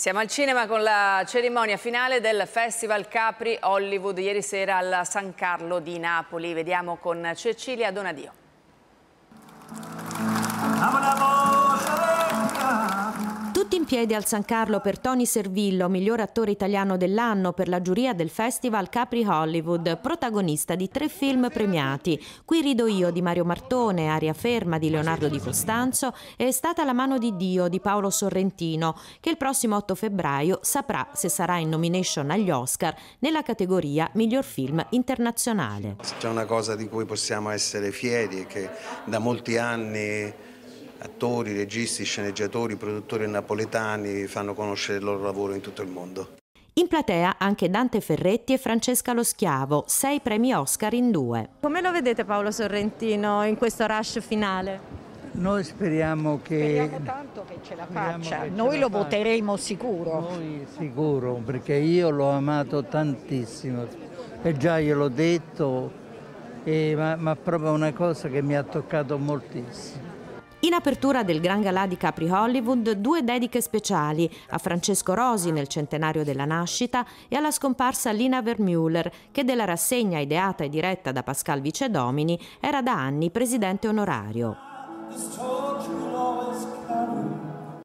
Siamo al cinema con la cerimonia finale del Festival Capri Hollywood ieri sera al San Carlo di Napoli. Vediamo con Cecilia Donadio. Tutti in piedi al San Carlo per Tony Servillo, miglior attore italiano dell'anno per la giuria del Festival Capri Hollywood, protagonista di tre film premiati. Qui rido io di Mario Martone, Aria Ferma di Leonardo Di Costanzo e È stata la mano di Dio di Paolo Sorrentino, che il prossimo 8 febbraio saprà se sarà in nomination agli Oscar nella categoria miglior film internazionale. C'è una cosa di cui possiamo essere fieri e che da molti anni attori, registi, sceneggiatori, produttori napoletani fanno conoscere il loro lavoro in tutto il mondo. In platea anche Dante Ferretti e Francesca Lo Schiavo, sei premi Oscar in due. Come lo vedete Paolo Sorrentino in questo rush finale? Noi speriamo che... Speriamo tanto che ce la faccia, noi lo faccia. voteremo sicuro. Noi sicuro, perché io l'ho amato tantissimo e già gliel'ho detto, e, ma, ma proprio una cosa che mi ha toccato moltissimo. In apertura del Gran Galà di Capri Hollywood due dediche speciali a Francesco Rosi nel centenario della nascita e alla scomparsa Lina Vermüller che della rassegna ideata e diretta da Pascal Vicedomini era da anni presidente onorario.